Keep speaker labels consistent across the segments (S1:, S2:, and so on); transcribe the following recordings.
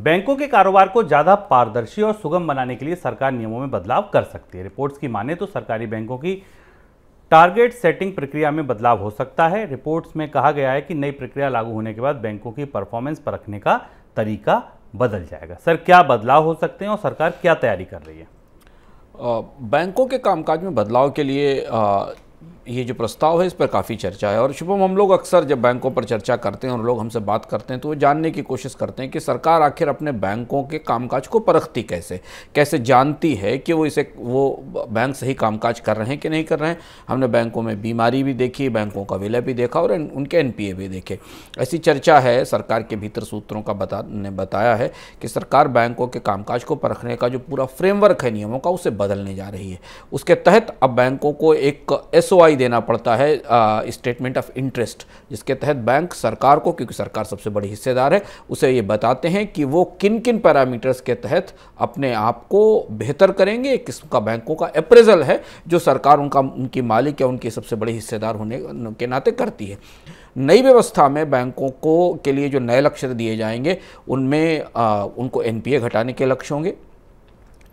S1: बैंकों के कारोबार को ज़्यादा पारदर्शी और सुगम बनाने के लिए सरकार नियमों में बदलाव कर सकती है रिपोर्ट्स की माने तो सरकारी बैंकों की टारगेट सेटिंग प्रक्रिया में बदलाव हो सकता है रिपोर्ट्स में कहा गया है कि नई प्रक्रिया लागू होने के बाद बैंकों की परफॉर्मेंस परखने का तरीका बदल जाएगा सर क्या
S2: बदलाव हो सकते हैं और सरकार क्या तैयारी कर रही है बैंकों के कामकाज में बदलाव के लिए आ, ये जो प्रस्ताव है इस पर काफ़ी चर्चा है और शुभम हम लोग अक्सर जब बैंकों पर चर्चा करते हैं और लोग हमसे बात करते हैं तो वो जानने की कोशिश करते हैं कि सरकार आखिर अपने बैंकों के कामकाज को परखती कैसे कैसे जानती है कि वो इसे वो बैंक सही कामकाज कर रहे हैं कि नहीं कर रहे हैं हमने बैंकों में बीमारी भी देखी बैंकों का विलय भी देखा और उनके एन भी देखे ऐसी चर्चा है सरकार के भीतर सूत्रों का बता ने बताया है कि सरकार बैंकों के कामकाज को परखने का जो पूरा फ्रेमवर्क है नियमों का उसे बदलने जा रही है उसके तहत अब बैंकों को एक एस एसओआई देना पड़ता है स्टेटमेंट ऑफ इंटरेस्ट जिसके तहत बैंक सरकार को क्योंकि सरकार सबसे बड़ी हिस्सेदार है उसे ये बताते हैं कि वो किन किन पैरामीटर्स के तहत अपने आप को बेहतर करेंगे एक किस्म का बैंकों का अप्रेजल है जो सरकार उनका उनकी मालिक या उनकी सबसे बड़ी हिस्सेदार होने के नाते करती है नई व्यवस्था में बैंकों को के लिए जो नए लक्ष्य दिए जाएंगे उनमें उनको एनपीए घटाने के लक्ष्य होंगे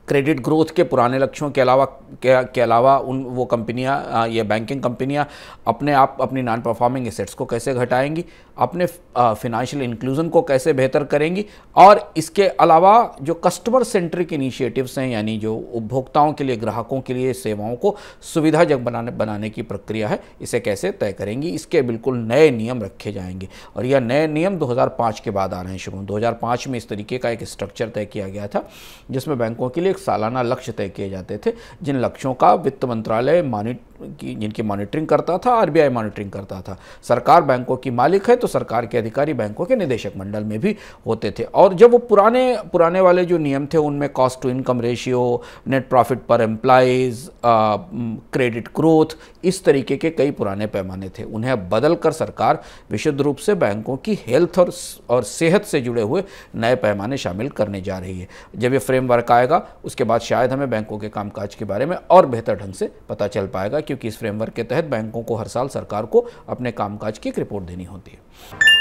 S2: क्रेडिट ग्रोथ के पुराने लक्ष्यों के अलावा के, के अलावा उन वो कंपनियां या बैंकिंग कंपनियां अपने आप अपनी नॉन परफॉर्मिंग एसेट्स को कैसे घटाएंगी अपने फिनेंशियल इंक्लूजन को कैसे बेहतर करेंगी और इसके अलावा जो कस्टमर सेंट्रिक इनिशिएटिव्स हैं यानी जो उपभोक्ताओं के लिए ग्राहकों के लिए सेवाओं को सुविधाजनक बनाने बनाने की प्रक्रिया है इसे कैसे तय करेंगी इसके बिल्कुल नए नियम रखे जाएंगे और यह नए नियम 2005 के बाद आ रहे हैं शुरू 2005 में इस तरीके का एक स्ट्रक्चर तय किया गया था जिसमें बैंकों के लिए सालाना लक्ष्य तय किए जाते थे जिन लक्ष्यों का वित्त मंत्रालय मॉनिट जिनकी मॉनिटरिंग करता था आरबीआई मॉनिटरिंग करता था सरकार बैंकों की मालिक है तो सरकार के अधिकारी बैंकों के निदेशक मंडल में भी होते थे और जब वो पुराने पुराने वाले जो नियम थे उनमें cost to income ratio net profit पर एम्प्लाइज क्रेडिट ग्रोथ इस तरीके के कई पुराने पैमाने थे उन्हें अब बदल कर सरकार विशुद्ध रूप से बैंकों की हेल्थ और और सेहत से जुड़े हुए नए पैमाने शामिल करने जा रही है जब ये फ्रेमवर्क आएगा उसके बाद शायद हमें बैंकों के कामकाज के बारे में और बेहतर ढंग से पता चल पाएगा क्योंकि इस फ्रेमवर्क के तहत बैंकों को हर साल सरकार को अपने कामकाज की एक रिपोर्ट देनी होती है